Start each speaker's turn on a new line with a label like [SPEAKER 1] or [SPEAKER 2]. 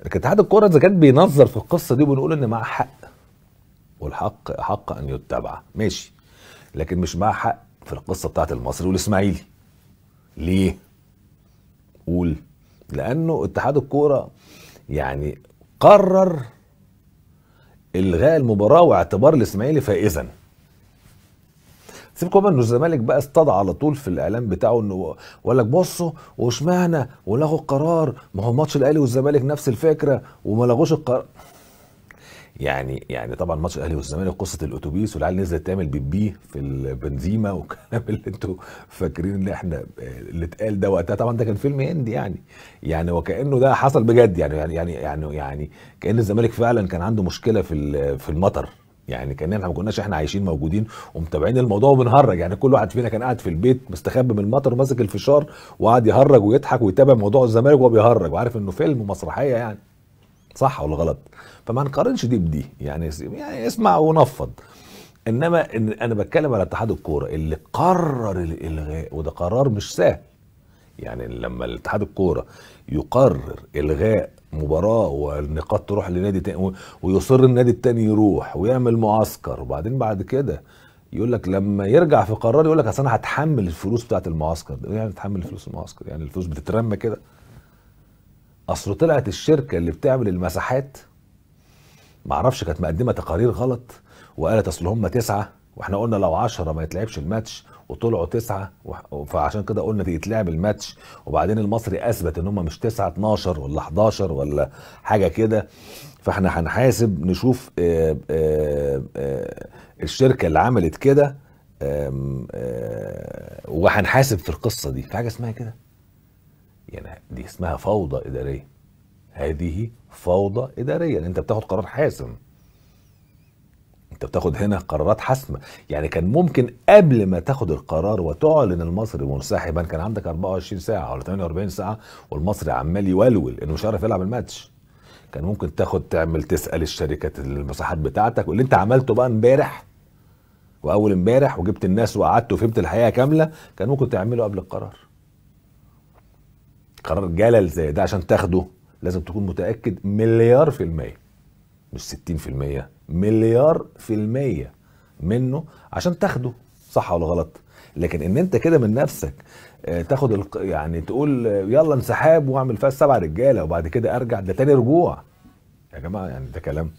[SPEAKER 1] لكن اتحاد الكوره اذا كان بينظر في القصه دي وبنقول ان معاه حق والحق حق ان يتبع ماشي لكن مش معاه حق في القصه بتاعت المصري والاسماعيلي ليه قول لانه اتحاد الكوره يعني قرر الغاء المباراه واعتبار الاسماعيلي فائزا سيبكم بقى انه الزمالك بقى اصطاد على طول في الاعلام بتاعه انه وقال لك بصوا واشمعنى ولغوا القرار ما هو ماتش الاهلي والزمالك نفس الفكره وما لغوش القرار يعني يعني طبعا ماتش الاهلي والزمالك قصه الاتوبيس والعيال نزلت تعمل بيبي في البنزيمه والكلام اللي انتوا فاكرين ان احنا اللي اتقال ده وقتها طبعا ده كان فيلم هندي يعني يعني وكانه ده حصل بجد يعني يعني يعني يعني, يعني كان الزمالك فعلا كان عنده مشكله في في المطر يعني كاننا احنا ما كناش احنا عايشين موجودين ومتابعين الموضوع وبنهرج يعني كل واحد فينا كان قاعد في البيت مستخبي من المطر وماسك الفشار وقعد يهرج ويضحك ويتابع موضوع الزمالك وهو بيهرج وعارف انه فيلم ومسرحيه يعني صح ولا غلط فما نقارنش دي بدي يعني يعني اسمع ونفض انما إن انا بتكلم على اتحاد الكوره اللي قرر الالغاء وده قرار مش سهل يعني لما الاتحاد الكوره يقرر الغاء مباراه والنقاط تروح لنادي تاني ويصر النادي التاني يروح ويعمل معسكر وبعدين بعد كده يقول لك لما يرجع في قرار يقول لك اصل انا هتحمل الفلوس بتاعه المعسكر ده إيه يعني تحمل فلوس المعسكر يعني الفلوس بتترمى كده اصل طلعت الشركه اللي بتعمل المساحات معرفش كانت مقدمه تقارير غلط وقالت اصل هم تسعه واحنا قلنا لو 10 ما يتلعبش الماتش وطلعوا تسعة فعشان كده قلنا يتلعب الماتش وبعدين المصري اثبت ان هم مش تسعة 12 ولا 11 ولا حاجه كده فاحنا هنحاسب نشوف آآ آه، آآ آه، آه، الشركه اللي عملت كده وهنحاسب في القصه دي في حاجه اسمها كده يعني دي اسمها فوضى اداريه هذه فوضى اداريه انت بتاخد قرار حاسم بتاخد هنا قرارات حاسمه يعني كان ممكن قبل ما تاخد القرار وتعلن المصري منسحبا يعني كان عندك 24 ساعه ولا 48 ساعه والمصري عمال يولول انه مش عارف يلعب الماتش كان ممكن تاخد تعمل تسال الشركات المساحات بتاعتك واللي انت عملته بقى امبارح واول امبارح وجبت الناس وقعدت وفهمت الحقيقه كامله كان ممكن تعمله قبل القرار قرار جلل زي ده عشان تاخده لازم تكون متاكد مليار في الميه مش 60% مليار في المية منه عشان تاخده صح ولا غلط لكن ان انت كده من نفسك آه، تاخد يعني تقول آه، يلا انسحاب واعمل فيها السبع رجاله وبعد كده ارجع ده تاني رجوع يا جماعه يعني ده كلام